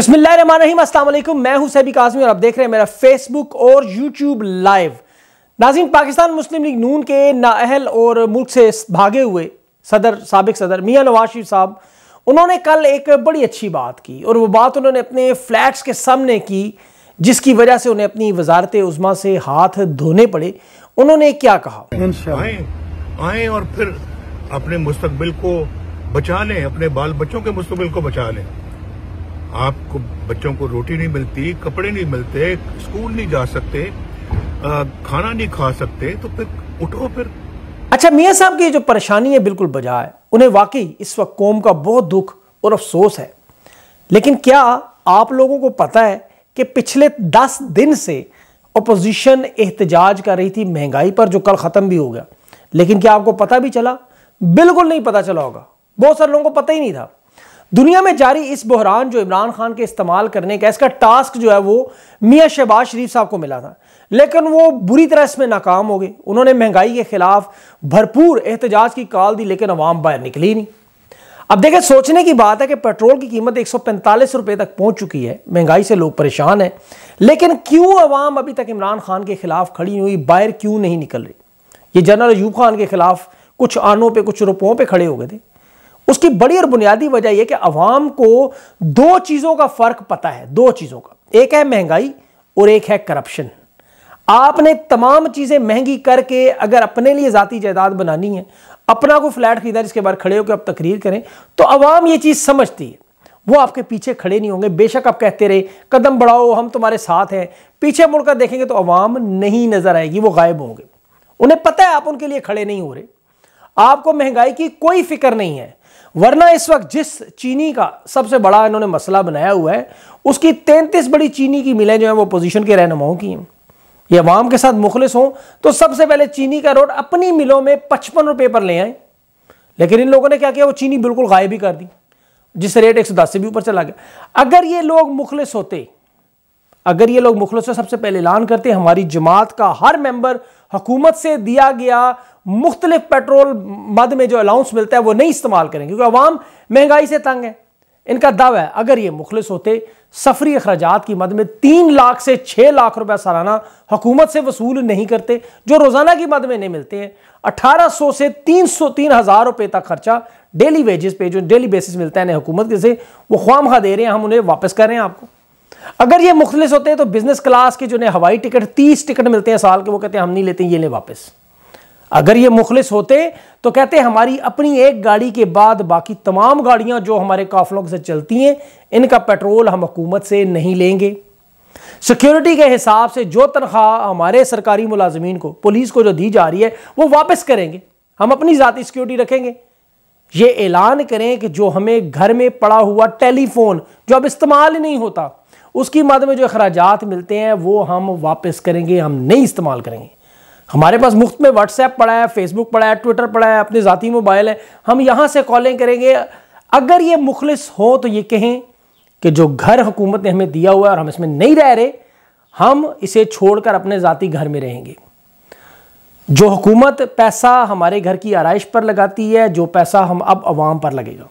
बसमिलीम मैं हूं सैबी काजमी और आप देख रहे हैं मेरा फेसबुक और यूट्यूब लाइव नाजिम पाकिस्तान मुस्लिम लीग नून के नाअहल और मुल्क से भागे हुए सदर सबक सदर मियाँ नवाज शरीफ साहब उन्होंने कल एक बड़ी अच्छी बात की और वो बात उन्होंने अपने फ्लैट्स के सामने की जिसकी वजह से उन्हें अपनी वजारत उजमा से हाथ धोने पड़े उन्होंने क्या कहा आए, आए और फिर अपने मुस्तबिल को बचा लें अपने बाल बच्चों के मुस्तबिल को बचा लें आपको बच्चों को रोटी नहीं मिलती कपड़े नहीं मिलते स्कूल नहीं जा सकते खाना नहीं खा सकते तो फिर उठो फिर अच्छा मियाँ साहब की जो परेशानी है बिल्कुल बजा है उन्हें वाकई इस वक्त कौम का बहुत दुख और अफसोस है लेकिन क्या आप लोगों को पता है कि पिछले दस दिन से अपोजिशन एहतजाज कर रही थी महंगाई पर जो कल ख़त्म भी हो गया लेकिन क्या आपको पता भी चला बिल्कुल नहीं पता चला होगा बहुत सारे लोगों को पता ही नहीं था दुनिया में जारी इस बहरान जो इमरान खान के इस्तेमाल करने का इसका टास्क जो है वो मियाँ शहबाज शरीफ साहब को मिला था लेकिन वो बुरी तरह इसमें नाकाम हो गए उन्होंने महंगाई के खिलाफ भरपूर एहतजाज की काल दी लेकिन अवाम बाहर निकली नहीं अब देखें सोचने की बात है कि पेट्रोल की कीमत एक सौ रुपए तक पहुंच चुकी है महंगाई से लोग परेशान हैं लेकिन क्यों अवाम अभी तक इमरान खान के खिलाफ खड़ी हुई बाहर क्यों नहीं निकल रही ये जनरल अयूब खान के खिलाफ कुछ आनों पे कुछ रुपयों पे खड़े हो गए थे उसकी बड़ी और बुनियादी वजह यह कि अवाम को दो चीज़ों का फ़र्क पता है दो चीज़ों का एक है महंगाई और एक है करप्शन आपने तमाम चीज़ें महंगी करके अगर अपने लिए ज़ाती जायदाद बनानी है अपना को फ्लैट खरीदा जिसके बाहर खड़े होकर आप तकरीर करें तो अवाम ये चीज़ समझती है वो आपके पीछे खड़े नहीं होंगे बेशक आप कहते रहे कदम बढ़ाओ हम तुम्हारे साथ हैं पीछे मुड़कर देखेंगे तो अवाम नहीं नज़र आएगी वो गायब होंगे उन्हें पता है आप उनके लिए खड़े नहीं हो रहे आपको महंगाई की कोई फिक्र नहीं है वरना इस वक्त जिस चीनी का सबसे बड़ा इन्होंने मसला बनाया हुआ है उसकी तैंतीस बड़ी चीनी की मिलें जो हैं वो पोजिशन के रहनुमाओं की हैं ये अवाम के साथ मुखलिस हों तो सबसे पहले चीनी का रोड अपनी मिलों में पचपन रुपये पर ले आए लेकिन इन लोगों ने क्या किया वो चीनी बिल्कुल गायब ही कर दी जिस रेट एक सौ दस से भी ऊपर चला गया अगर ये लोग मुखलिस होते अगर ये लोग मुखलिस सबसे पहले ऐलान करते हमारी जमात का हर मेंबर हुकूमत से दिया गया मुख्तलिफ पेट्रोल मद में जो अलाउंस मिलता है वो नहीं इस्तेमाल करेंगे क्योंकि अवाम महंगाई से तंग है इनका दावा है अगर ये मुखलिस होते सफरी अखराज की मद में तीन लाख से छः लाख रुपये सालाना हुकूमत से वसूल नहीं करते जो रोज़ाना की मद में नहीं मिलते हैं अठारह सौ से तीन सौ तीन हज़ार रुपये तक खर्चा डेली वेजेस पे जो डेली बेसिस मिलता है ना हुकूमत से वो ख्वाम खा दे रहे हैं हम उन्हें वापस कर रहे हैं आपको अगर ये मुखलिस होते हैं तो बिजनेस क्लास के जो हवाई टिकट तीस टिकट मिलते हैं साल के वो कहते हैं हम नहीं लेते ये लें वापस अगर ये मुखलिस होते तो कहते हमारी अपनी एक गाड़ी के बाद बाकी तमाम गाड़ियां जो हमारे काफलों से चलती हैं इनका पेट्रोल हम हुकूमत से नहीं लेंगे सिक्योरिटी के हिसाब से जो तनख्वाह हमारे सरकारी मुलाजमीन को पुलिस को जो दी जा रही है वो वापस करेंगे हम अपनी ज़ाती सिक्योरिटी रखेंगे ये ऐलान करें कि जो हमें घर में पड़ा हुआ टेलीफोन जो अब इस्तेमाल ही नहीं होता उसकी मद में जो अखराज मिलते हैं वो हम वापस करेंगे हम नहीं इस्तेमाल करेंगे हमारे पास मुफ्त में व्हाट्सएप पड़ा है फेसबुक पड़ा है ट्विटर पड़ा है अपने ज़ाती मोबाइल है हम यहां से कॉलिंग करेंगे अगर ये मुखलिस हो तो ये कहें कि जो घर हुकूमत ने हमें दिया हुआ है और हम इसमें नहीं रह रहे हम इसे छोड़कर अपने ज़ाती घर में रहेंगे जो हुकूमत पैसा हमारे घर की आरइश पर लगाती है जो पैसा हम अब आवाम पर लगेगा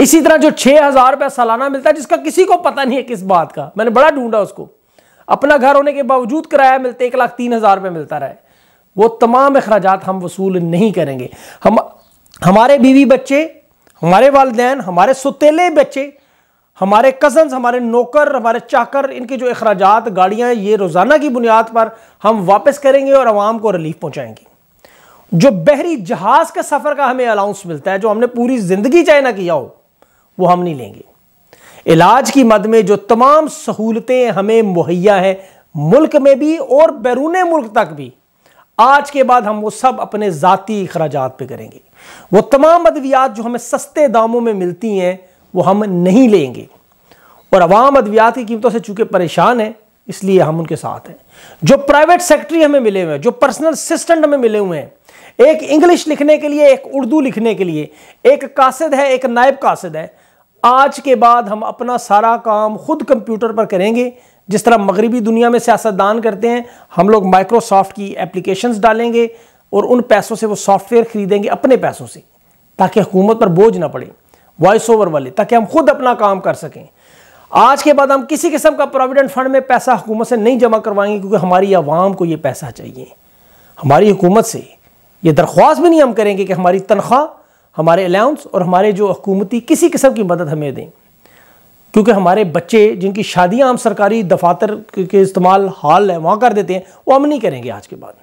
इसी तरह जो छः हज़ार रुपया सालाना मिलता है जिसका किसी को पता नहीं है किस बात का मैंने बड़ा ढूंढा उसको अपना घर होने के बावजूद किराया मिलते एक लाख तीन हज़ार रुपये मिलता रहे वो तमाम अखराज हम वसूल नहीं करेंगे हम हमारे बीवी बच्चे हमारे वालदेन हमारे सुतेले बच्चे हमारे कजन हमारे नौकर हमारे चाकर इनके जो अखराज गाड़ियाँ ये रोज़ाना की बुनियाद पर हम वापस करेंगे और आवाम को रिलीफ पहुँचाएंगे जो बहरी जहाज़ के सफ़र का हमें अलाउंस मिलता है जो हमने पूरी ज़िंदगी चाहे ना किया हो वो हम नहीं लेंगे इलाज की मद में जो तमाम सहूलतें हमें मुहैया हैं मुल्क में भी और बैरून मुल्क तक भी आज के बाद हम वो सब अपने ज़ाती अखराज पे करेंगे वो तमाम अद्वियात जो हमें सस्ते दामों में मिलती हैं वो हम नहीं लेंगे और अवाम अद्वियात की कीमतों से चूंकि परेशान है इसलिए हम उनके साथ हैं जो प्राइवेट सेक्रेटरी हमें मिले हुए हैं जो पर्सनल असिस्टेंट हमें मिले हुए हैं एक इंग्लिश लिखने के लिए एक उर्दू लिखने के लिए एक कासिद है एक नायब कासिद है आज के बाद हम अपना सारा काम खुद कंप्यूटर पर करेंगे जिस तरह मगरबी दुनिया में सियासतदान करते हैं हम लोग माइक्रोसॉफ्ट की एप्लीकेशंस डालेंगे और उन पैसों से वो सॉफ्टवेयर खरीदेंगे अपने पैसों से ताकि हुकूमत पर बोझ ना पड़े वॉइस ओवर वाले ताकि हम खुद अपना काम कर सकें आज के बाद हम किसी किस्म का प्रोविडेंट फंड में पैसा हुकूमत से नहीं जमा करवाएंगे क्योंकि हमारी आवाम को ये पैसा चाहिए हमारी हुकूमत से ये दरख्वास्त भी नहीं हम करेंगे कि हमारी तनख्वाह हमारे अलाउंस और हमारे जो हकूमती किसी किस्म की मदद हमें दें क्योंकि हमारे बच्चे जिनकी शादियां हम सरकारी दफातर के इस्तेमाल हाल है वहाँ कर देते हैं वो हम नहीं करेंगे आज के बाद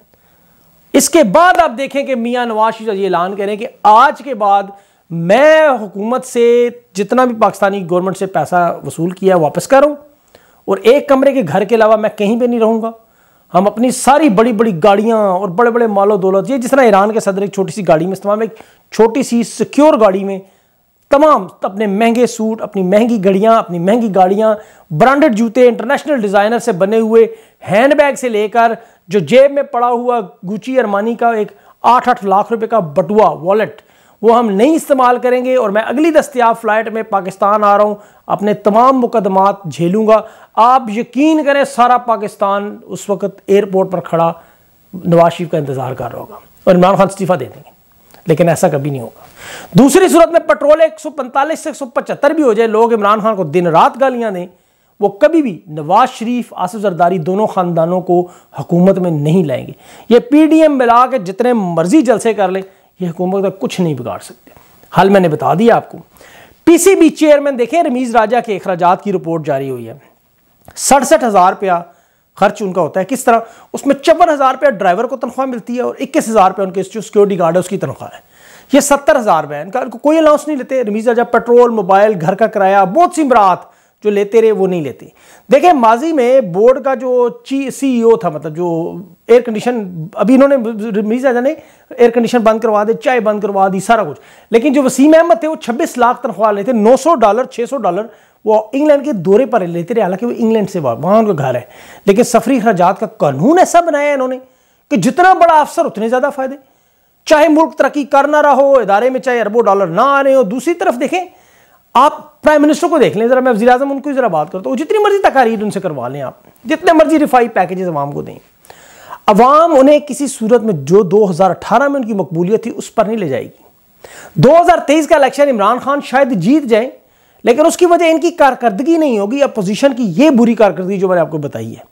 इसके बाद आप देखें कि मियाँ नवाज शरीफ ये ऐलान करें कि आज के बाद मैं हुकूमत से जितना भी पाकिस्तानी गवर्नमेंट से पैसा वसूल किया वापस करूँ और एक कमरे के घर के अलावा मैं कहीं पर नहीं रहूँगा हम अपनी सारी बड़ी बड़ी गाड़ियाँ और बड़े बड़े मालो दौलत ये जिस तरह ईरान के सदर एक छोटी सी गाड़ी में तमाम एक छोटी सी सिक्योर गाड़ी में तमाम अपने महंगे सूट अपनी महंगी घड़ियाँ अपनी महंगी गाड़ियाँ ब्रांडेड जूते इंटरनेशनल डिज़ाइनर से बने हुए हैंडबैग से लेकर जो जेब में पड़ा हुआ गुची अरमानी का एक आठ आठ लाख रुपए का बटुआ वॉलेट वो हम नहीं इस्तेमाल करेंगे और मैं अगली दस्तियाब फ़्लाइट में पाकिस्तान आ रहा हूँ अपने तमाम मुकदमात झेलूँगा आप यकीन करें सारा पाकिस्तान उस वक्त एयरपोर्ट पर खड़ा नवाज शरीफ का इंतज़ार कर रहा होगा और इमरान खान इस्तीफ़ा दे देंगे लेकिन ऐसा कभी नहीं होगा दूसरी सूरत में पेट्रोल एक सौ पैंतालीस से एक सौ पचहत्तर भी हो जाए लोग इमरान खान को दिन रात गालियाँ दें वो कभी भी नवाज शरीफ आसिफ जरदारी दोनों ख़ानदानों को हुकूमत में नहीं लाएंगे ये पी डी एम मिला के जितने मर्जी जलसे कर लें ये हुकूमत का कुछ नहीं बिगाड़ सकते हल मैंने बता दिया आपको पीसीबी चेयरमैन देखें रमीज़ राजा के अखराज की रिपोर्ट जारी हुई है सड़सठ हज़ार रुपया खर्च उनका होता है किस तरह उसमें चौवन हज़ार रुपया ड्राइवर को तनख्वाह मिलती है और इक्कीस हज़ार रुपया उनके जो सिक्योरिटी गार्ड है उसकी तनख्वाह है ये सत्तर हज़ार रुपये इनका इनको कोई अलाउंस नहीं लेते रमीज राजा पेट्रोल मोबाइल घर का किराया बहुत सी बरात जो लेते रहे वो नहीं लेते देखें माजी में बोर्ड का जो सी ई था मतलब जो एयर कंडीशन अभी इन्होंने मिर्जा जाने एयर कंडीशन बंद करवा दे चाय बंद करवा दी सारा कुछ लेकिन जो वसीम अहमद थे वो 26 लाख तनख्वाह लेते नौ सौ डॉलर 600 डॉलर वो इंग्लैंड के दौरे पर लेते रहे हालांकि वो इंग्लैंड से वहाँ उनका घर है लेकिन सफरी अखराजात का कानून ऐसा बनाया इन्होंने कि जितना बड़ा अफसर उतने ज़्यादा फ़ायदे चाहे मुल्क तरक्की कर ना रहा हो इदारे में चाहे अरबों डॉलर ना आ रहे हो दूसरी तरफ देखें आप प्राइम मिनिस्टर को देख लें ज़रा मैं वजी अजम उनकी ज़रा बात करता हूँ जितनी मर्जी तकारीर उनसे करवा लें आप जितने मर्जी रिफाई पैकेजेस आवाम को दें अवाम उन्हें किसी सूरत में जो 2018 में उनकी मकबूलियत थी उस पर नहीं ले जाएगी 2023 का इलेक्शन इमरान खान शायद जीत जाए लेकिन उसकी वजह इनकी कारकर्दगी नहीं होगी अपोजिशन की यह बुरी कारकर्दगी जो मैंने आपको बताई है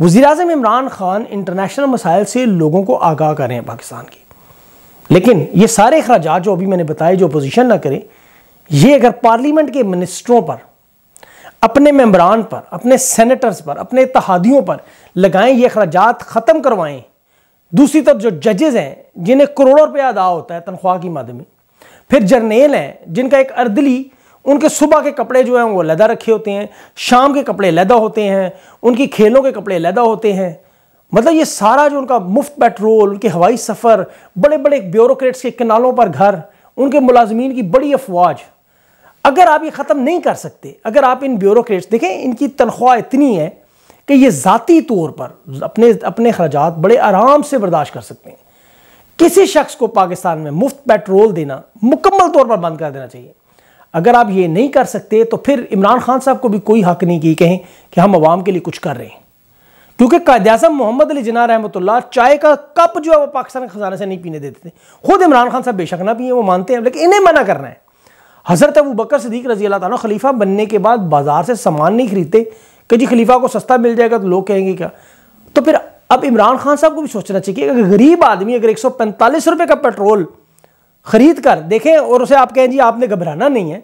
वजी अजम इमरान खान इंटरनेशनल मसाइल से लोगों को आगाह करें पाकिस्तान की लेकिन ये सारे अखराज जो अभी मैंने बताए जो अपोजिशन ना करें ये अगर पार्लियामेंट के मिनिस्टरों पर अपने मेम्बरान पर अपने सेनेटर्स पर अपने इतिहादियों पर लगाएं ये अखराज ख़त्म करवाएं दूसरी तरफ जो जजेज़ हैं जिन्हें करोड़ों रुपया अदा होता है तनख्वाह की मद में फिर जर्नेल हैं जिनका एक अर्दली उनके सुबह के कपड़े जो हैं वो लदा रखे होते हैं शाम के कपड़े लदा होते हैं उनकी खेलों के कपड़े लदा होते हैं मतलब ये सारा जो उनका मुफ्त पेट्रोल उनके हवाई सफ़र बड़े बड़े ब्यूरोक्रेट्स के किनालों पर घर उनके मुलाजमीन की बड़ी अफवाज अगर आप ये ख़त्म नहीं कर सकते अगर आप इन ब्यूरोक्रेट्स देखें इनकी तनख्वाह इतनी है कि ये ज़ाती तौर पर अपने अपने खर्च बड़े आराम से बर्दाश्त कर सकते हैं किसी शख्स को पाकिस्तान में मुफ्त पेट्रोल देना मुकम्मल तौर पर बंद कर देना चाहिए अगर आप ये नहीं कर सकते तो फिर इमरान खान साहब को भी कोई हक नहीं की कहें कि हम आवाम के लिए कुछ कर रहे हैं क्योंकि कायद अजम मोहम्मद अली जना रहमतुल्ला चाय का कप जो है वो पाकिस्तान के खजाने से नहीं पीने देते थे खुद इमरान खान साहब बेशक ना पिए वो मानते हैं लेकिन इन्हें मना करना है हज़रत अबू बकर सदीक रजी अल्लाह तला खलीफा बनने के बाद बाज़ार से सामान नहीं खरीदते कि जी खलीफा को सस्ता मिल जाएगा तो लोग कहेंगे क्या तो फिर अब इमरान खान साहब को भी सोचना चाहिए अगर गरीब आदमी अगर एक सौ पैंतालीस रुपये का पेट्रोल ख़रीद कर देखें और उसे आप कहें जी आपने घबराना नहीं है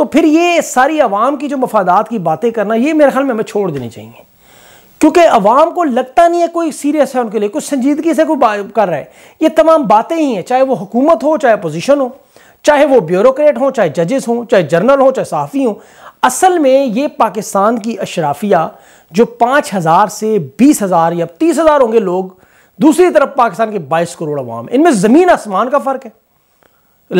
तो फिर ये सारी आवाम की जो मफादात की बातें करना ये मेरे ख्याल में हमें छोड़ देनी चाहिए क्योंकि आवाम को लगता नहीं है कोई सीरियस है उनके लिए कुछ संजीदगी से कोई कर रहा है ये तमाम बातें ही हैं चाहे वो हुकूमत हो चाहे अपोजिशन हो चाहे वो ब्यूरोक्रेट हों चाहे जजेस हों चाहे जर्नल हों चाहे सहाफ़ी हों असल में ये पाकिस्तान की अशराफिया जो पाँच हज़ार से बीस हज़ार या तीस हज़ार होंगे लोग दूसरी तरफ पाकिस्तान के बाईस करोड़ अवाम इनमें ज़मीन आसमान का फ़र्क है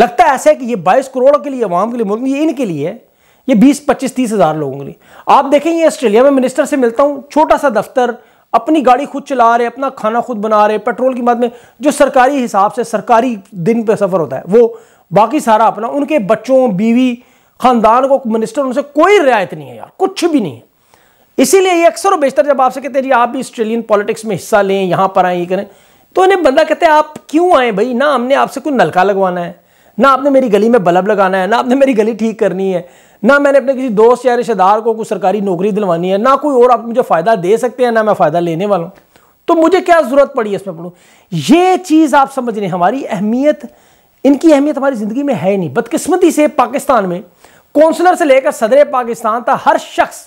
लगता है ऐसा है कि ये बाईस करोड़ के लिए अवाम के लिए मुल्क ये इनके लिए है ये बीस पच्चीस तीस हज़ार लोगों के लिए आप देखें ये ऑस्ट्रेलिया में मिनिस्टर से मिलता हूँ छोटा सा दफ्तर अपनी गाड़ी खुद चला रहे अपना खाना खुद बना रहे पेट्रोल की मद में जो सरकारी हिसाब से सरकारी दिन पर सफ़र होता है वो बाकी सारा अपना उनके बच्चों बीवी खानदान को मिनिस्टर उनसे कोई रियायत नहीं है यार कुछ भी नहीं है इसीलिए ये अक्सर और बेशतर जब आपसे कहते हैं जी आप भी ऑस्ट्रेलियन पॉलिटिक्स में हिस्सा लें यहाँ पर आए ये करें तो इन्हें बंदा कहते हैं आप क्यों आए भाई ना हमने आपसे कोई नलका लगवाना है ना आपने मेरी गली में बल्ब लगाना है ना आपने मेरी गली ठीक करनी है ना मैंने अपने किसी दोस्त या रिश्तेदार को कोई सरकारी नौकरी दिलवानी है ना कोई और आप मुझे फ़ायदा दे सकते हैं ना मैं फ़ायदा लेने वाला हूँ तो मुझे क्या ज़रूरत पड़ी है इसमें पढ़ूँ ये चीज़ आप समझ रहे हैं हमारी अहमियत इनकी अहमियत हमारी ज़िंदगी में है नहीं बदकिस्मती से पाकिस्तान में कौंसलर से लेकर सदर पाकिस्तान तक हर शख्स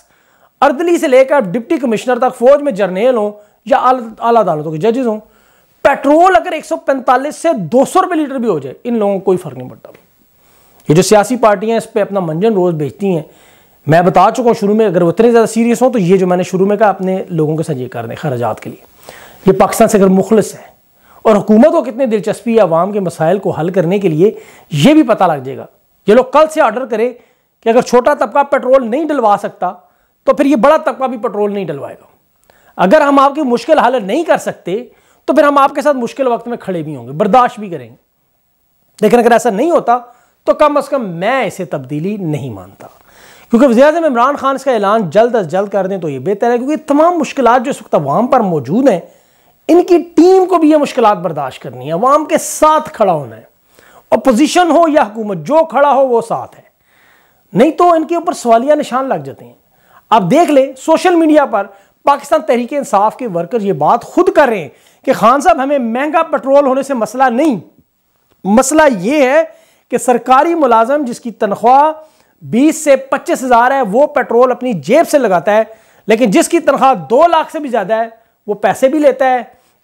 अर्दली से लेकर डिप्टी कमिश्नर तक फौज में जर्नेल हो या आला अदालतों के जजेस हों पेट्रोल अगर 145 से 200 रुपए लीटर भी हो जाए इन लोगों को कोई फर्क नहीं पड़ता ये जो सियासी पार्टियां इस पर अपना मंजन रोज बेचती हैं मैं बता चुका हूँ शुरू में अगर उतने ज़्यादा सीरियस हों तो ये जो मैंने शुरू में कहा अपने लोगों के साथ ये कर दें खराजात के लिए ये पाकिस्तान से अगर मुखलस है और हुकूमत को कितनी दिलचस्पी आवाम के मसाइल को हल करने के लिए ये भी पता लग जाएगा ये लोग कल से ऑर्डर करें कि अगर छोटा तबका पेट्रोल नहीं डलवा सकता तो फिर ये बड़ा तबका भी पेट्रोल नहीं डलवाएगा अगर हम आपकी मुश्किल हल नहीं कर सकते तो फिर हम आपके साथ मुश्किल वक्त में खड़े भी होंगे बर्दाश्त भी करेंगे लेकिन अगर ऐसा नहीं होता तो कम अज़ कम मैं इसे तब्दीली नहीं मानता क्योंकि वजी अजम इमरान खान इसका ऐलान जल्द अज जल्द कर दें तो ये बेहतर है क्योंकि तमाम मुश्किल जो इस वक्त अवाम पर मौजूद हैं इनकी टीम को भी ये मुश्किल बर्दाश्त करनी है अवाम के साथ खड़ा होना है अपोजिशन हो या हुकूमत जो खड़ा हो वो साथ है नहीं तो इनके ऊपर सवालिया निशान लग जाते हैं आप देख लें सोशल मीडिया पर पाकिस्तान तहरीक इंसाफ के वर्कर ये बात खुद कर रहे हैं कि खान साहब हमें महंगा पेट्रोल होने से मसला नहीं मसला ये है कि सरकारी मुलाजम जिसकी तनख्वाह बीस से पच्चीस हज़ार है वो पेट्रोल अपनी जेब से लगाता है लेकिन जिसकी तनख्वाह दो लाख से भी ज़्यादा है वो पैसे भी लेता है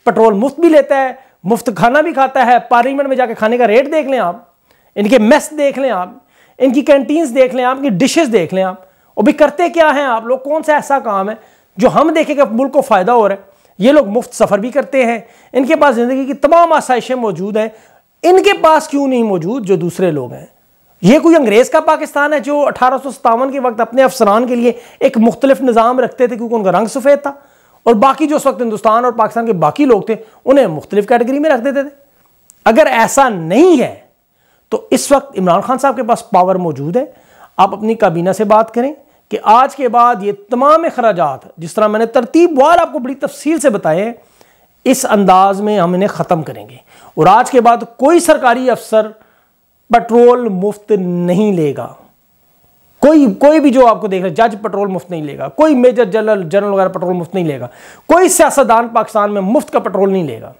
पेट्रोल मुफ्त भी लेता है मुफ्त खाना भी खाता है पार्लियामेंट में जाके खाने का रेट देख लें आप इनके मेस देख लें आप इनकी कैंटीन्स देख लें आप इनकी डिशेज देख लें आप और भी करते क्या हैं आप लोग कौन सा ऐसा काम है जो हम देखें कि मुल्क को फ़ायदा हो रहा है ये लोग मुफ्त सफ़र भी करते हैं इनके पास ज़िंदगी की तमाम आसाइशें मौजूद हैं इनके पास क्यों नहीं मौजूद जो दूसरे लोग हैं ये कोई अंग्रेज़ का पाकिस्तान है जो अठारह के वक्त अपने अफसरान के लिए एक मुख्तलिफ निज़ाम रखते थे क्योंकि उनका रंग सफ़ेद था और बाकी जो उस वक्त हिंदुस्तान और पाकिस्तान के बाकी लोग थे उन्हें मुख्तलिफ कैटेगरी में रख देते थे अगर ऐसा नहीं है तो इस वक्त इमरान खान साहब के पास पावर मौजूद है आप अपनी काबीना से बात करें कि आज के बाद ये तमाम अखराजात जिस तरह मैंने तरतीब वार आपको बड़ी तफसील से बताए इस अंदाज में हम इन्हें ख़त्म करेंगे और आज के बाद कोई सरकारी अफसर पेट्रोल मुफ्त नहीं लेगा कोई कोई भी जो आपको देख रहे जज पेट्रोल मुफ्त नहीं लेगा कोई मेजर जनरल जनरल वगैरह पेट्रोल मुफ्त नहीं लेगा कोई सियासतदान पाकिस्तान में मुफ्त का पेट्रोल नहीं लेगा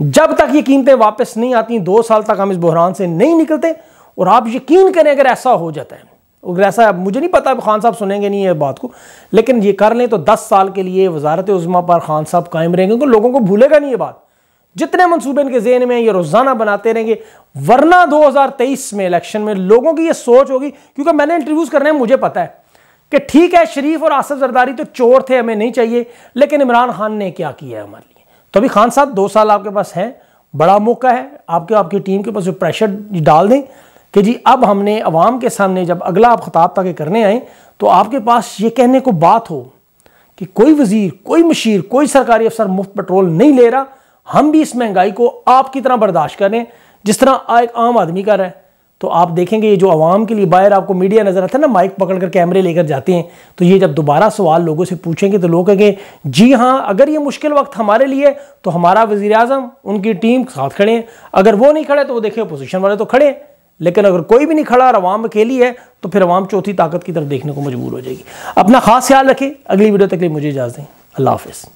जब तक ये कीमतें वापस नहीं आती दो साल तक हम इस बहरान से नहीं निकलते और आप यकीन करें अगर ऐसा हो जाता है अगर ऐसा मुझे नहीं पता खान साहब सुनेंगे नहीं ये बात को लेकिन ये कर लें तो दस साल के लिए वजारत उज़मा पर खान साहब कायम रहेंगे लोगों को भूलेगा नहीं ये बात जितने मंसूबे इनके जेन में ये रोज़ाना बनाते रहेंगे वरना 2023 में इलेक्शन में लोगों की ये सोच होगी क्योंकि मैंने इंटरव्यूज़ करने हैं मुझे पता है कि ठीक है शरीफ और आसफ जरदारी तो चोर थे हमें नहीं चाहिए लेकिन इमरान खान ने क्या किया है हमारे लिए तो अभी खान साहब दो साल आपके पास हैं बड़ा मौका है आपके आपकी टीम के पास प्रेशर डाल दें कि जी अब हमने अवाम के सामने जब अगला आप खताब तक करने आए तो आपके पास ये कहने को बात हो कि कोई वजीर कोई मशीर कोई सरकारी अफसर मुफ्त पेट्रोल नहीं ले रहा हम भी इस महंगाई को आपकी तरह बर्दाश्त करें जिस तरह एक आम आदमी कर रहा है तो आप देखेंगे ये जो आवाम के लिए बाहर आपको मीडिया नज़र आता है ना माइक पकड़ कर कैमरे लेकर जाते हैं तो ये जब दोबारा सवाल लोगों से पूछेंगे तो लोग कहेंगे जी हाँ अगर ये मुश्किल वक्त हमारे लिए तो हमारा वज़ी अजम उनकी टीम साथ खड़े हैं अगर वो नहीं खड़े तो वो देखें अपोजिशन वाले तो खड़े हैं लेकिन अगर कोई भी नहीं खड़ा और आवाम अकेली है तो फिर आवाम चौथी ताकत की तरफ देखने को मजबूर हो जाएगी अपना खास ख्याल रखें अगली वीडियो तक लिए मुझे इजाज़ दें अल्लाह हाफिज़